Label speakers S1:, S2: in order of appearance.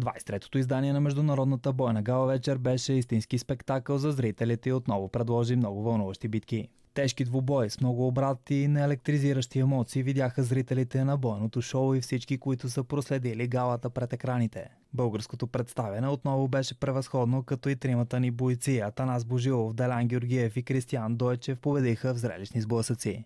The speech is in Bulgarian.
S1: 23-то издание на Международната бойна гала вечер беше истински спектакъл за зрителите и отново предложи много вълнуващи битки. Тежки двубои с много обрати и неелектризиращи емоции видяха зрителите на бойното шоу и всички, които са проследили галата пред екраните. Българското представяне отново беше превъзходно, като и тримата ни бойци Атанас Божилов, Делян Георгиев и Кристиан Дойчев победиха в зрелищни сблъсъци.